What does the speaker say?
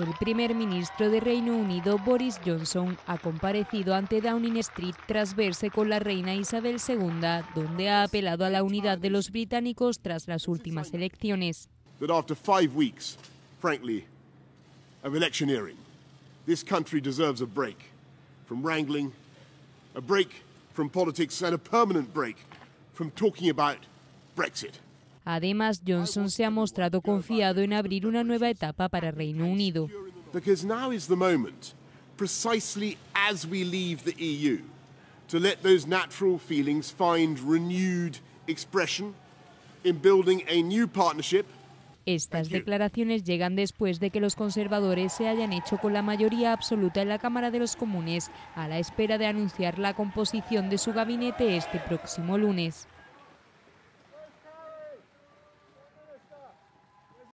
El primer ministro de Reino Unido, Boris Johnson, ha comparecido ante Downing Street tras verse con la reina Isabel II, donde ha apelado a la unidad de los británicos tras las últimas elecciones. That after five weeks, frankly, of electioneering, this country deserves a break from wrangling, a break from politics, and a permanent break from talking about Brexit. Además, Johnson se ha mostrado confiado en abrir una nueva etapa para Reino Unido. estas declaraciones llegan después de que los conservadores se hayan hecho con la mayoría absoluta en la Cámara de los Comunes, a la espera de anunciar la composición de su gabinete este próximo lunes.